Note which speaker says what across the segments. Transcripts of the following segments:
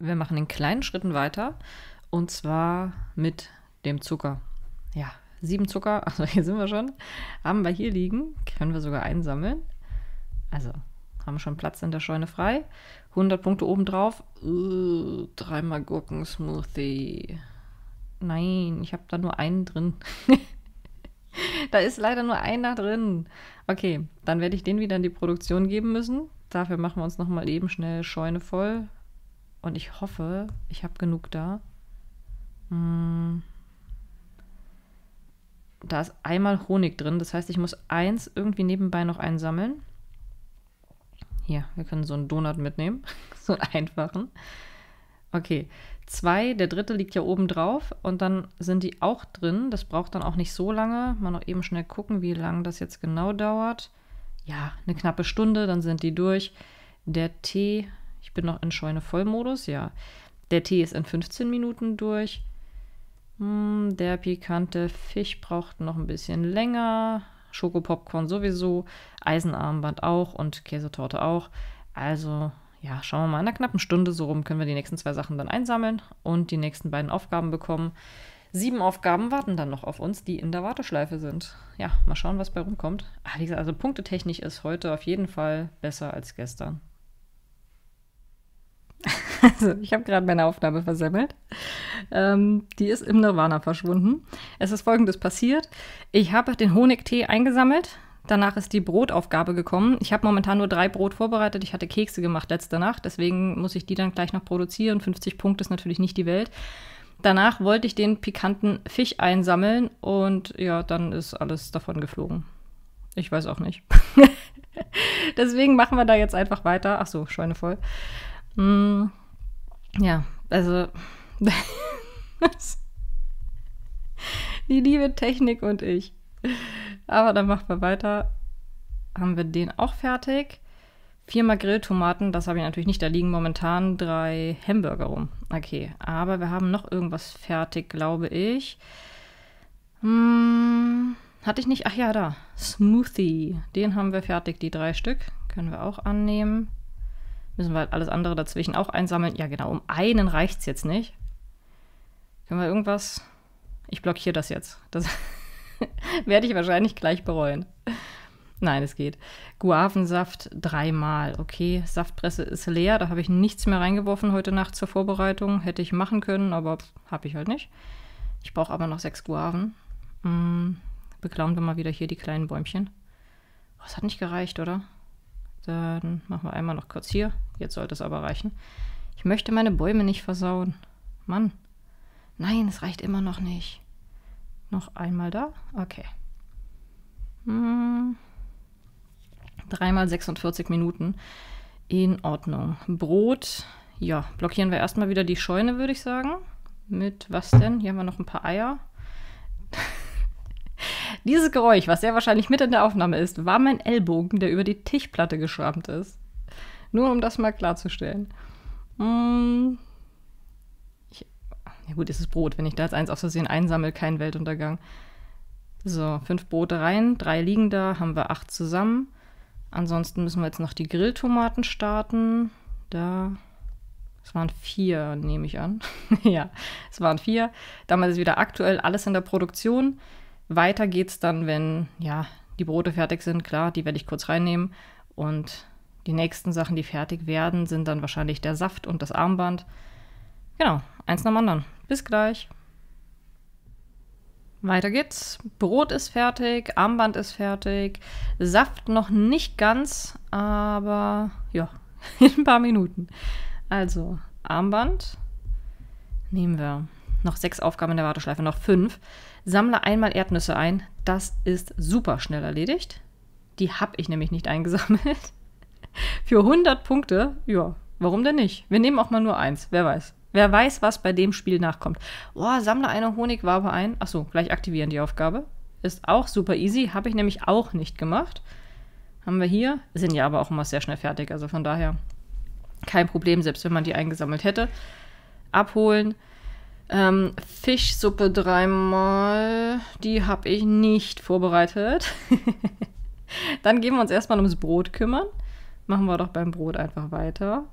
Speaker 1: wir machen in kleinen Schritten weiter und zwar mit dem Zucker. Ja, sieben Zucker, also hier sind wir schon, haben wir hier liegen, können wir sogar einsammeln. Also haben schon Platz in der Scheune frei. 100 Punkte obendrauf. Uh, dreimal Gurkensmoothie. Nein, ich habe da nur einen drin. da ist leider nur einer drin. Okay, dann werde ich den wieder in die Produktion geben müssen. Dafür machen wir uns nochmal eben schnell Scheune voll. Und ich hoffe, ich habe genug da. Hm. Da ist einmal Honig drin. Das heißt, ich muss eins irgendwie nebenbei noch einsammeln. Hier, wir können so einen Donut mitnehmen. so einen einfachen. Okay, zwei, der dritte liegt ja oben drauf und dann sind die auch drin. Das braucht dann auch nicht so lange. Mal noch eben schnell gucken, wie lange das jetzt genau dauert. Ja, eine knappe Stunde, dann sind die durch. Der Tee ich bin noch in Scheune Vollmodus, ja. Der Tee ist in 15 Minuten durch. Hm, der pikante Fisch braucht noch ein bisschen länger. Schokopopcorn sowieso, Eisenarmband auch und Käsetorte auch. Also, ja, schauen wir mal. In einer knappen Stunde so rum können wir die nächsten zwei Sachen dann einsammeln und die nächsten beiden Aufgaben bekommen. Sieben Aufgaben warten dann noch auf uns, die in der Warteschleife sind. Ja, mal schauen, was bei rumkommt. Ah, also punktetechnisch ist heute auf jeden Fall besser als gestern. Also, ich habe gerade meine Aufnahme versemmelt. Ähm, die ist im Nirvana verschwunden. Es ist folgendes passiert. Ich habe den Honigtee eingesammelt. Danach ist die Brotaufgabe gekommen. Ich habe momentan nur drei Brot vorbereitet. Ich hatte Kekse gemacht letzte Nacht. Deswegen muss ich die dann gleich noch produzieren. 50 Punkte ist natürlich nicht die Welt. Danach wollte ich den pikanten Fisch einsammeln und ja, dann ist alles davon geflogen. Ich weiß auch nicht. Deswegen machen wir da jetzt einfach weiter. Ach so, Scheune voll. Hm, ja, also die liebe Technik und ich. Aber dann machen wir weiter. Haben wir den auch fertig? Viermal Grilltomaten, das habe ich natürlich nicht. Da liegen momentan drei Hamburger rum. Okay, aber wir haben noch irgendwas fertig, glaube ich. Hm, hatte ich nicht? Ach ja, da. Smoothie. Den haben wir fertig, die drei Stück. Können wir auch annehmen. Müssen wir halt alles andere dazwischen auch einsammeln. Ja, genau, um einen reicht es jetzt nicht. Können wir irgendwas. Ich blockiere das jetzt. Das werde ich wahrscheinlich gleich bereuen. Nein, es geht. Guavensaft dreimal. Okay, Saftpresse ist leer. Da habe ich nichts mehr reingeworfen heute Nacht zur Vorbereitung. Hätte ich machen können, aber habe ich halt nicht. Ich brauche aber noch sechs Guaven. Hm, beklauen wir mal wieder hier die kleinen Bäumchen. Oh, es hat nicht gereicht, oder? Dann machen wir einmal noch kurz hier. Jetzt sollte es aber reichen. Ich möchte meine Bäume nicht versauen. Mann. Nein, es reicht immer noch nicht. Noch einmal da? Okay. Hm. Dreimal 46 Minuten. In Ordnung. Brot. Ja, blockieren wir erstmal wieder die Scheune, würde ich sagen. Mit was denn? Hier haben wir noch ein paar Eier. Dieses Geräusch, was sehr wahrscheinlich mit in der Aufnahme ist, war mein Ellbogen, der über die Tischplatte geschrammt ist. Nur um das mal klarzustellen. Hm. Ich, ja gut, es ist Brot. Wenn ich da jetzt eins aus Versehen einsammle, kein Weltuntergang. So, fünf Brote rein, drei liegen da, haben wir acht zusammen. Ansonsten müssen wir jetzt noch die Grilltomaten starten. Da. Es waren vier, nehme ich an. ja, es waren vier. Damals ist wieder aktuell alles in der Produktion. Weiter geht's dann, wenn ja die Brote fertig sind. Klar, die werde ich kurz reinnehmen. Und die nächsten Sachen, die fertig werden, sind dann wahrscheinlich der Saft und das Armband. Genau, eins nach dem anderen. Bis gleich. Weiter geht's. Brot ist fertig, Armband ist fertig, Saft noch nicht ganz, aber ja, in ein paar Minuten. Also, Armband nehmen wir. Noch sechs Aufgaben in der Warteschleife, noch fünf sammle einmal Erdnüsse ein. Das ist super schnell erledigt. Die habe ich nämlich nicht eingesammelt. Für 100 Punkte, ja, warum denn nicht? Wir nehmen auch mal nur eins, wer weiß. Wer weiß, was bei dem Spiel nachkommt. Oh, sammle eine Honigwabe ein. Achso, gleich aktivieren die Aufgabe. Ist auch super easy, habe ich nämlich auch nicht gemacht. Haben wir hier, sind ja aber auch immer sehr schnell fertig, also von daher kein Problem, selbst wenn man die eingesammelt hätte. Abholen, ähm, Fischsuppe dreimal, die habe ich nicht vorbereitet. Dann gehen wir uns erstmal ums Brot kümmern. Machen wir doch beim Brot einfach weiter.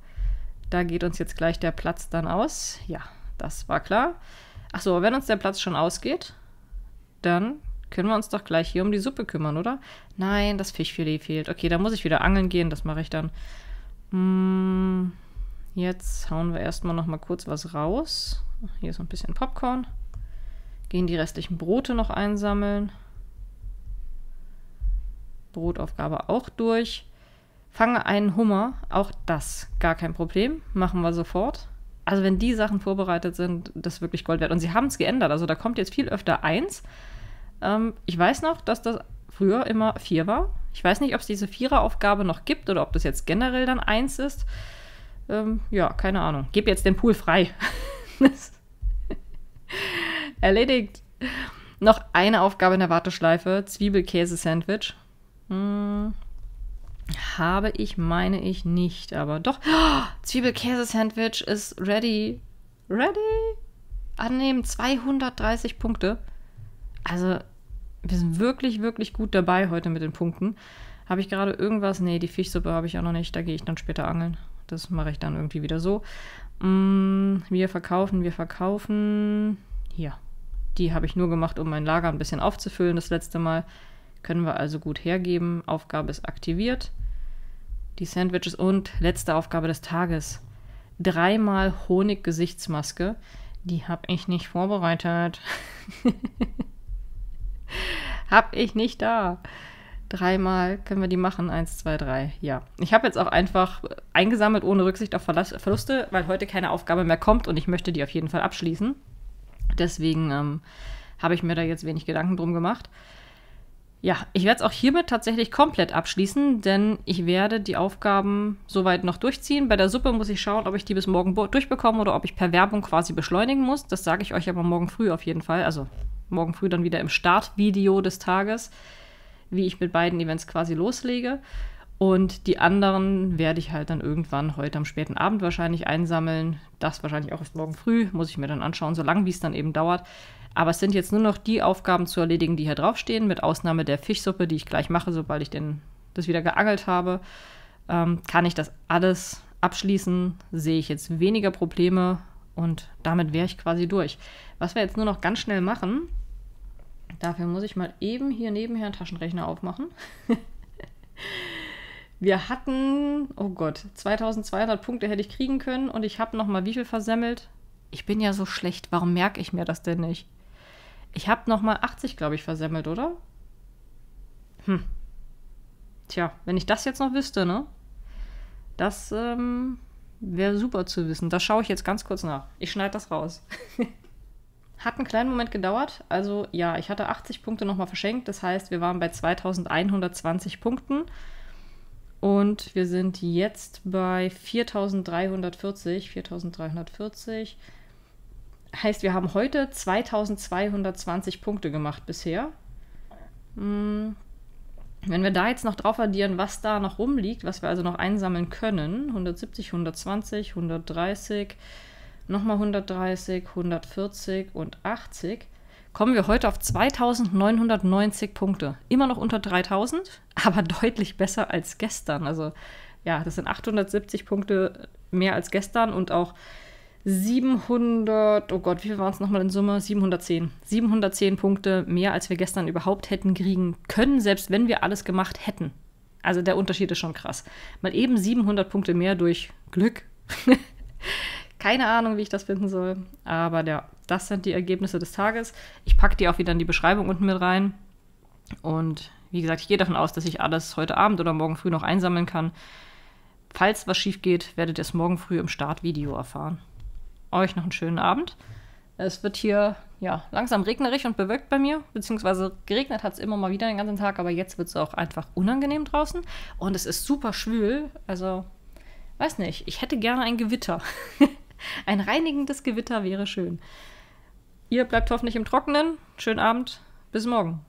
Speaker 1: Da geht uns jetzt gleich der Platz dann aus. Ja, das war klar. Achso, wenn uns der Platz schon ausgeht, dann können wir uns doch gleich hier um die Suppe kümmern, oder? Nein, das Fischfilet fehlt. Okay, da muss ich wieder angeln gehen, das mache ich dann. Mmh. Jetzt hauen wir erstmal noch mal kurz was raus. Hier ist ein bisschen Popcorn. Gehen die restlichen Brote noch einsammeln. Brotaufgabe auch durch. Fange einen Hummer, auch das gar kein Problem, machen wir sofort. Also wenn die Sachen vorbereitet sind, das ist wirklich Gold wert. Und sie haben es geändert, also da kommt jetzt viel öfter eins. Ähm, ich weiß noch, dass das früher immer vier war. Ich weiß nicht, ob es diese Viereraufgabe noch gibt oder ob das jetzt generell dann eins ist ähm, ja, keine Ahnung. Gib jetzt den Pool frei. Erledigt. Noch eine Aufgabe in der Warteschleife: Zwiebelkäse-Sandwich. Hm, habe ich, meine ich nicht, aber doch. Oh, Zwiebelkäse-Sandwich ist ready. Ready? Annehmen 230 Punkte. Also, wir sind wirklich, wirklich gut dabei heute mit den Punkten. Habe ich gerade irgendwas? Nee, die Fischsuppe habe ich auch noch nicht. Da gehe ich dann später angeln. Das mache ich dann irgendwie wieder so. Mm, wir verkaufen, wir verkaufen. Hier. Die habe ich nur gemacht, um mein Lager ein bisschen aufzufüllen das letzte Mal. Können wir also gut hergeben. Aufgabe ist aktiviert. Die Sandwiches und letzte Aufgabe des Tages. Dreimal Honig-Gesichtsmaske. Die habe ich nicht vorbereitet. habe ich nicht da. Dreimal können wir die machen. Eins, zwei, drei. Ja. Ich habe jetzt auch einfach eingesammelt ohne Rücksicht auf Verluste, weil heute keine Aufgabe mehr kommt und ich möchte die auf jeden Fall abschließen. Deswegen ähm, habe ich mir da jetzt wenig Gedanken drum gemacht. Ja, ich werde es auch hiermit tatsächlich komplett abschließen, denn ich werde die Aufgaben soweit noch durchziehen. Bei der Suppe muss ich schauen, ob ich die bis morgen durchbekomme oder ob ich per Werbung quasi beschleunigen muss. Das sage ich euch aber morgen früh auf jeden Fall. Also morgen früh dann wieder im Startvideo des Tages wie ich mit beiden Events quasi loslege. Und die anderen werde ich halt dann irgendwann heute am späten Abend wahrscheinlich einsammeln. Das wahrscheinlich auch erst morgen früh, muss ich mir dann anschauen, so lange wie es dann eben dauert. Aber es sind jetzt nur noch die Aufgaben zu erledigen, die hier draufstehen, mit Ausnahme der Fischsuppe, die ich gleich mache, sobald ich den, das wieder geangelt habe. Ähm, kann ich das alles abschließen, sehe ich jetzt weniger Probleme und damit wäre ich quasi durch. Was wir jetzt nur noch ganz schnell machen, Dafür muss ich mal eben hier nebenher einen Taschenrechner aufmachen. Wir hatten, oh Gott, 2200 Punkte hätte ich kriegen können und ich habe noch mal wie viel versemmelt? Ich bin ja so schlecht, warum merke ich mir das denn nicht? Ich habe noch mal 80, glaube ich, versemmelt, oder? Hm. Tja, wenn ich das jetzt noch wüsste, ne? Das ähm, wäre super zu wissen. Da schaue ich jetzt ganz kurz nach. Ich schneide das raus. Hat einen kleinen Moment gedauert. Also ja, ich hatte 80 Punkte nochmal verschenkt. Das heißt, wir waren bei 2120 Punkten. Und wir sind jetzt bei 4340. 4340. Heißt, wir haben heute 2220 Punkte gemacht bisher. Hm, wenn wir da jetzt noch drauf addieren, was da noch rumliegt, was wir also noch einsammeln können, 170, 120, 130, nochmal 130, 140 und 80, kommen wir heute auf 2990 Punkte. Immer noch unter 3000, aber deutlich besser als gestern. Also ja, das sind 870 Punkte mehr als gestern und auch 700, oh Gott, wie viel waren es nochmal in Summe? 710. 710 Punkte mehr, als wir gestern überhaupt hätten kriegen können, selbst wenn wir alles gemacht hätten. Also der Unterschied ist schon krass. Mal eben 700 Punkte mehr durch Glück Keine Ahnung, wie ich das finden soll. Aber ja, das sind die Ergebnisse des Tages. Ich packe die auch wieder in die Beschreibung unten mit rein. Und wie gesagt, ich gehe davon aus, dass ich alles heute Abend oder morgen früh noch einsammeln kann. Falls was schief geht, werdet ihr es morgen früh im Startvideo erfahren. Euch noch einen schönen Abend. Es wird hier ja, langsam regnerig und bewölkt bei mir, beziehungsweise geregnet hat es immer mal wieder den ganzen Tag, aber jetzt wird es auch einfach unangenehm draußen und es ist super schwül. Also, weiß nicht, ich hätte gerne ein Gewitter. Ein reinigendes Gewitter wäre schön. Ihr bleibt hoffentlich im Trockenen. Schönen Abend. Bis morgen.